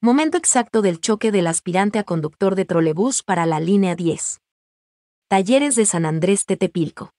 Momento exacto del choque del aspirante a conductor de trolebús para la línea 10. Talleres de San Andrés Tetepilco.